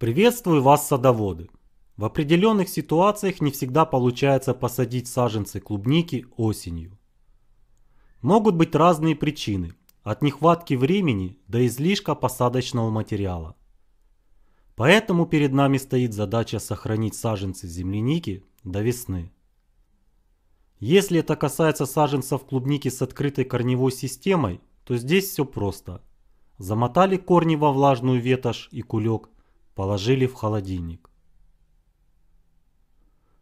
Приветствую вас, садоводы! В определенных ситуациях не всегда получается посадить саженцы клубники осенью. Могут быть разные причины, от нехватки времени до излишка посадочного материала. Поэтому перед нами стоит задача сохранить саженцы земляники до весны. Если это касается саженцев клубники с открытой корневой системой, то здесь все просто. Замотали корни во влажную ветошь и кулек положили в холодильник.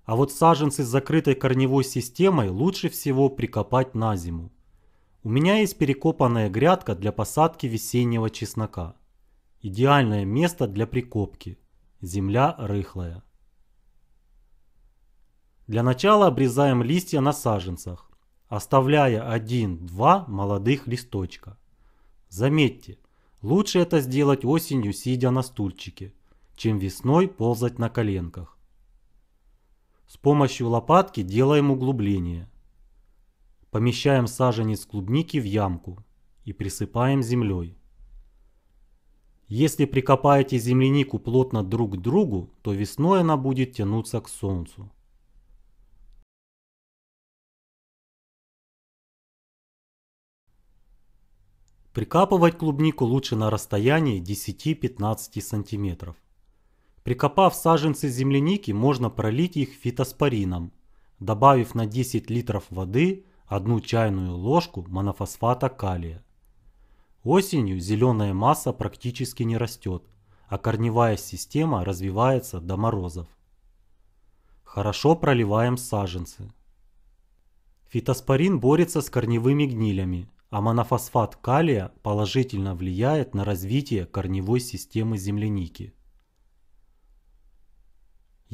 А вот саженцы с закрытой корневой системой лучше всего прикопать на зиму. У меня есть перекопанная грядка для посадки весеннего чеснока. Идеальное место для прикопки. Земля рыхлая. Для начала обрезаем листья на саженцах, оставляя 1-2 молодых листочка. Заметьте, лучше это сделать осенью, сидя на стульчике – чем весной ползать на коленках. С помощью лопатки делаем углубление. Помещаем саженец клубники в ямку и присыпаем землей. Если прикопаете землянику плотно друг к другу, то весной она будет тянуться к солнцу. Прикапывать клубнику лучше на расстоянии 10-15 сантиметров. Прикопав саженцы земляники, можно пролить их фитоспорином, добавив на 10 литров воды одну чайную ложку монофосфата калия. Осенью зеленая масса практически не растет, а корневая система развивается до морозов. Хорошо проливаем саженцы. Фитоспорин борется с корневыми гнилями, а монофосфат калия положительно влияет на развитие корневой системы земляники.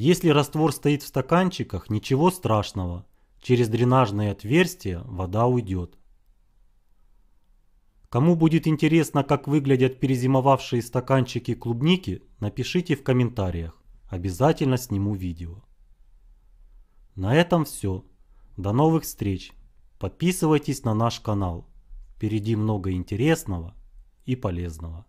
Если раствор стоит в стаканчиках, ничего страшного. Через дренажные отверстия вода уйдет. Кому будет интересно, как выглядят перезимовавшие стаканчики клубники, напишите в комментариях. Обязательно сниму видео. На этом все. До новых встреч. Подписывайтесь на наш канал. Впереди много интересного и полезного.